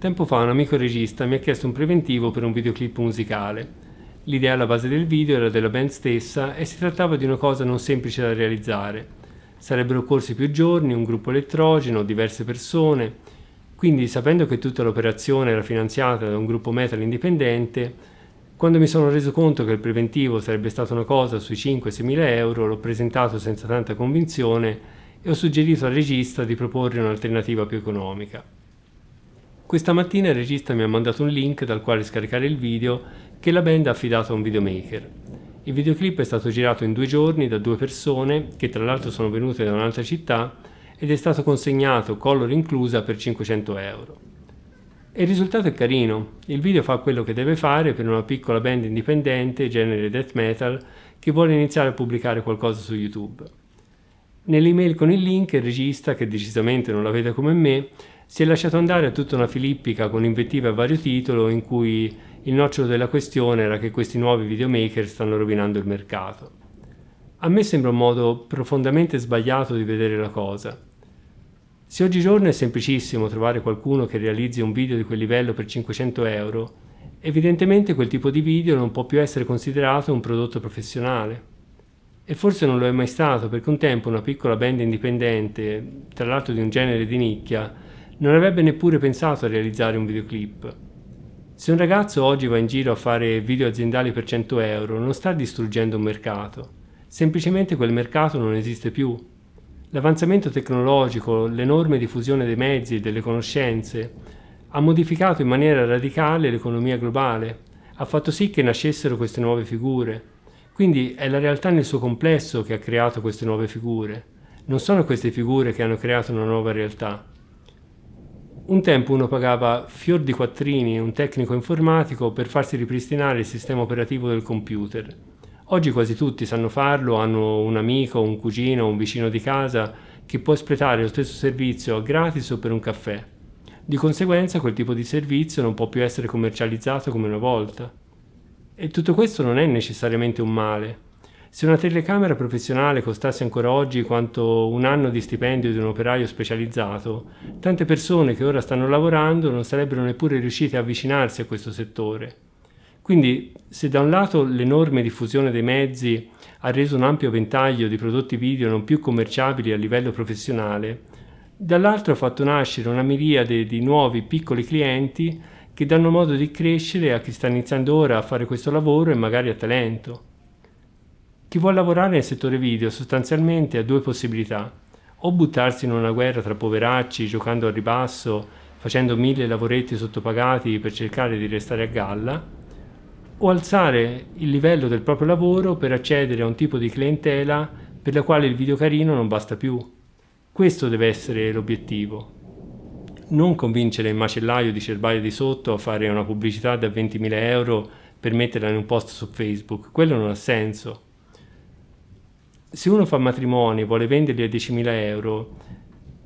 Tempo fa un amico regista mi ha chiesto un preventivo per un videoclip musicale. L'idea alla base del video era della band stessa e si trattava di una cosa non semplice da realizzare. Sarebbero corsi più giorni, un gruppo elettrogeno, diverse persone. Quindi, sapendo che tutta l'operazione era finanziata da un gruppo metal indipendente, quando mi sono reso conto che il preventivo sarebbe stata una cosa sui 5-6 mila euro, l'ho presentato senza tanta convinzione e ho suggerito al regista di proporre un'alternativa più economica. Questa mattina il regista mi ha mandato un link dal quale scaricare il video che la band ha affidato a un videomaker. Il videoclip è stato girato in due giorni da due persone che tra l'altro sono venute da un'altra città ed è stato consegnato, color inclusa, per 500 euro. il risultato è carino, il video fa quello che deve fare per una piccola band indipendente, genere death metal, che vuole iniziare a pubblicare qualcosa su YouTube. Nell'email con il link il regista, che decisamente non la vede come me, si è lasciato andare a tutta una filippica con invettive a vario titolo in cui il nocciolo della questione era che questi nuovi videomaker stanno rovinando il mercato. A me sembra un modo profondamente sbagliato di vedere la cosa. Se oggigiorno è semplicissimo trovare qualcuno che realizzi un video di quel livello per 500 euro, evidentemente quel tipo di video non può più essere considerato un prodotto professionale. E forse non lo è mai stato perché un tempo una piccola band indipendente, tra l'altro di un genere di nicchia, non avrebbe neppure pensato a realizzare un videoclip. Se un ragazzo oggi va in giro a fare video aziendali per 100 euro, non sta distruggendo un mercato, semplicemente quel mercato non esiste più. L'avanzamento tecnologico, l'enorme diffusione dei mezzi e delle conoscenze ha modificato in maniera radicale l'economia globale, ha fatto sì che nascessero queste nuove figure. Quindi è la realtà nel suo complesso che ha creato queste nuove figure. Non sono queste figure che hanno creato una nuova realtà, un tempo uno pagava fior di quattrini un tecnico informatico per farsi ripristinare il sistema operativo del computer. Oggi quasi tutti sanno farlo, hanno un amico, un cugino, un vicino di casa che può espletare lo stesso servizio gratis o per un caffè. Di conseguenza quel tipo di servizio non può più essere commercializzato come una volta. E tutto questo non è necessariamente un male, se una telecamera professionale costasse ancora oggi quanto un anno di stipendio di un operaio specializzato, tante persone che ora stanno lavorando non sarebbero neppure riuscite a avvicinarsi a questo settore. Quindi, se da un lato l'enorme diffusione dei mezzi ha reso un ampio ventaglio di prodotti video non più commerciabili a livello professionale, dall'altro ha fatto nascere una miriade di nuovi piccoli clienti che danno modo di crescere a chi sta iniziando ora a fare questo lavoro e magari a talento. Chi vuole lavorare nel settore video sostanzialmente ha due possibilità, o buttarsi in una guerra tra poveracci giocando al ribasso, facendo mille lavoretti sottopagati per cercare di restare a galla, o alzare il livello del proprio lavoro per accedere a un tipo di clientela per la quale il video carino non basta più. Questo deve essere l'obiettivo. Non convincere il macellaio di Cerbaia di Sotto a fare una pubblicità da 20.000 euro per metterla in un post su Facebook, quello non ha senso se uno fa matrimonio e vuole venderli a 10.000 euro,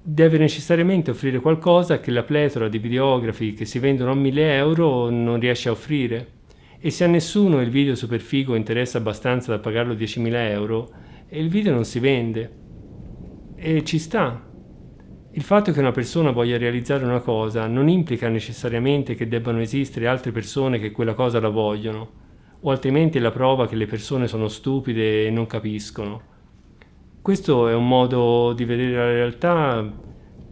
deve necessariamente offrire qualcosa che la pletora di videografi che si vendono a 1.000 euro non riesce a offrire. E se a nessuno il video superfigo interessa abbastanza da pagarlo 10.000 euro, il video non si vende. E ci sta. Il fatto che una persona voglia realizzare una cosa non implica necessariamente che debbano esistere altre persone che quella cosa la vogliono, o altrimenti è la prova che le persone sono stupide e non capiscono questo è un modo di vedere la realtà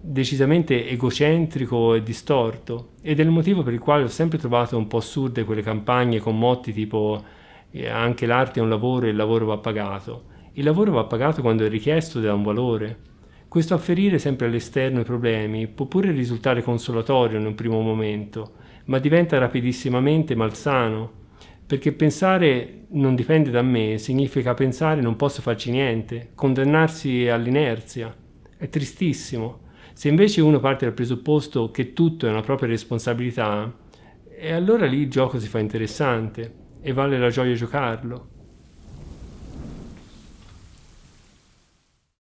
decisamente egocentrico e distorto ed è il motivo per il quale ho sempre trovato un po' assurde quelle campagne con motti tipo eh, anche l'arte è un lavoro e il lavoro va pagato. Il lavoro va pagato quando è richiesto e ha un valore. Questo afferire sempre all'esterno i problemi può pure risultare consolatorio in un primo momento, ma diventa rapidissimamente malsano perché pensare non dipende da me significa pensare non posso farci niente, condannarsi all'inerzia. È tristissimo. Se invece uno parte dal presupposto che tutto è una propria responsabilità, e allora lì il gioco si fa interessante e vale la gioia giocarlo.